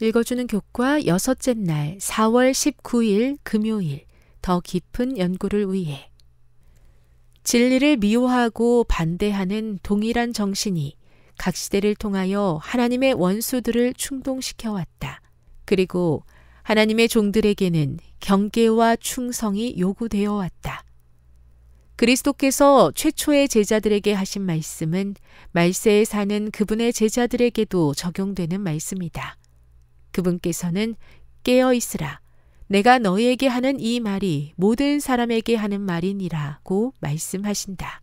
읽어주는 교과 여섯째 날 4월 19일 금요일 더 깊은 연구를 위해 진리를 미워하고 반대하는 동일한 정신이 각 시대를 통하여 하나님의 원수들을 충동시켜 왔다. 그리고 하나님의 종들에게는 경계와 충성이 요구되어 왔다. 그리스도께서 최초의 제자들에게 하신 말씀은 말세에 사는 그분의 제자들에게도 적용되는 말씀이다. 그분께서는 깨어 있으라. 내가 너에게 하는 이 말이 모든 사람에게 하는 말이니라고 말씀하신다.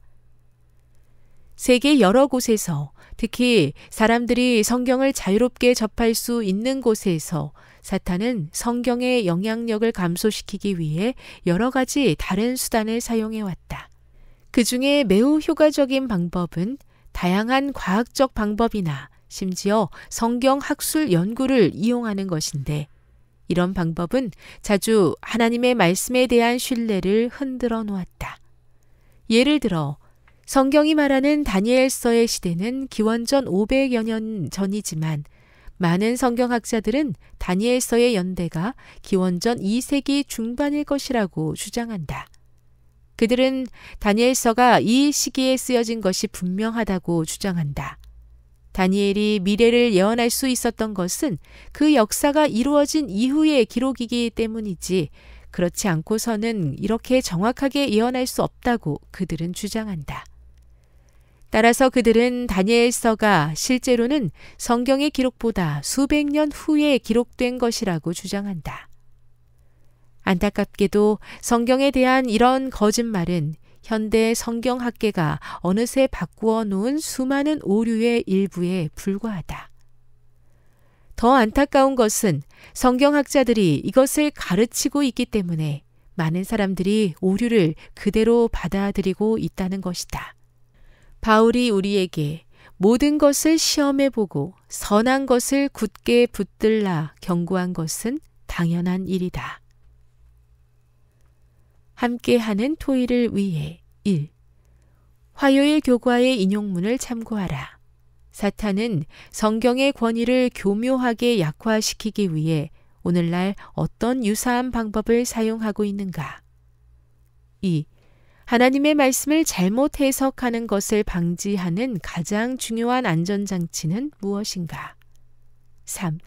세계 여러 곳에서 특히 사람들이 성경을 자유롭게 접할 수 있는 곳에서 사탄은 성경의 영향력을 감소시키기 위해 여러 가지 다른 수단을 사용해 왔다. 그 중에 매우 효과적인 방법은 다양한 과학적 방법이나 심지어 성경 학술 연구를 이용하는 것인데 이런 방법은 자주 하나님의 말씀에 대한 신뢰를 흔들어 놓았다. 예를 들어 성경이 말하는 다니엘서의 시대는 기원전 500여 년 전이지만 많은 성경학자들은 다니엘서의 연대가 기원전 2세기 중반일 것이라고 주장한다. 그들은 다니엘서가 이 시기에 쓰여진 것이 분명하다고 주장한다. 다니엘이 미래를 예언할 수 있었던 것은 그 역사가 이루어진 이후의 기록이기 때문이지 그렇지 않고서는 이렇게 정확하게 예언할 수 없다고 그들은 주장한다. 따라서 그들은 다니엘서가 실제로는 성경의 기록보다 수백 년 후에 기록된 것이라고 주장한다. 안타깝게도 성경에 대한 이런 거짓말은 현대 성경학계가 어느새 바꾸어 놓은 수많은 오류의 일부에 불과하다. 더 안타까운 것은 성경학자들이 이것을 가르치고 있기 때문에 많은 사람들이 오류를 그대로 받아들이고 있다는 것이다. 바울이 우리에게 모든 것을 시험해 보고 선한 것을 굳게 붙들라 경고한 것은 당연한 일이다. 함께하는 토의를 위해 1. 화요일 교과의 인용문을 참고하라. 사탄은 성경의 권위를 교묘하게 약화시키기 위해 오늘날 어떤 유사한 방법을 사용하고 있는가? 2. 하나님의 말씀을 잘못 해석하는 것을 방지하는 가장 중요한 안전장치는 무엇인가? 3.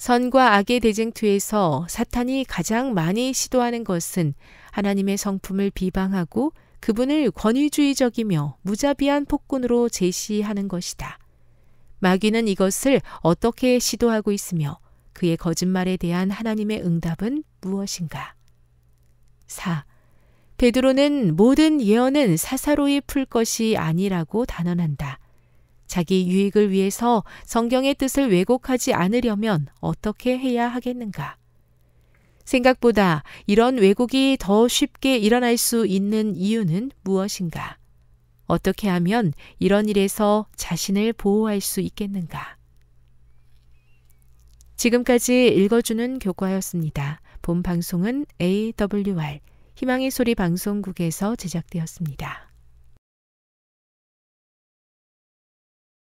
선과 악의 대쟁투에서 사탄이 가장 많이 시도하는 것은 하나님의 성품을 비방하고 그분을 권위주의적이며 무자비한 폭군으로 제시하는 것이다. 마귀는 이것을 어떻게 시도하고 있으며 그의 거짓말에 대한 하나님의 응답은 무엇인가? 4. 베드로는 모든 예언은 사사로이 풀 것이 아니라고 단언한다. 자기 유익을 위해서 성경의 뜻을 왜곡하지 않으려면 어떻게 해야 하겠는가? 생각보다 이런 왜곡이 더 쉽게 일어날 수 있는 이유는 무엇인가? 어떻게 하면 이런 일에서 자신을 보호할 수 있겠는가? 지금까지 읽어주는 교과였습니다. 본 방송은 AWR 희망의 소리 방송국에서 제작되었습니다.